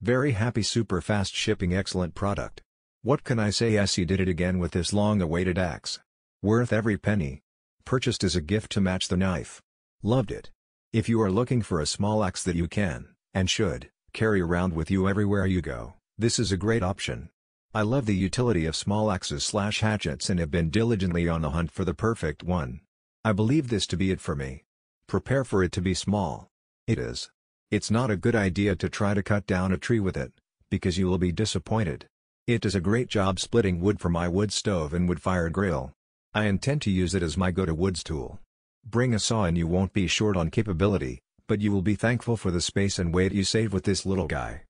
Very happy super fast shipping excellent product. What can I say SE did it again with this long awaited axe. Worth every penny. Purchased as a gift to match the knife. Loved it. If you are looking for a small axe that you can, and should, carry around with you everywhere you go, this is a great option. I love the utility of small axes slash hatchets and have been diligently on the hunt for the perfect one. I believe this to be it for me. Prepare for it to be small. It is. It's not a good idea to try to cut down a tree with it, because you will be disappointed. It does a great job splitting wood for my wood stove and wood fire grill. I intend to use it as my go-to-woods tool. Bring a saw and you won't be short on capability, but you will be thankful for the space and weight you save with this little guy.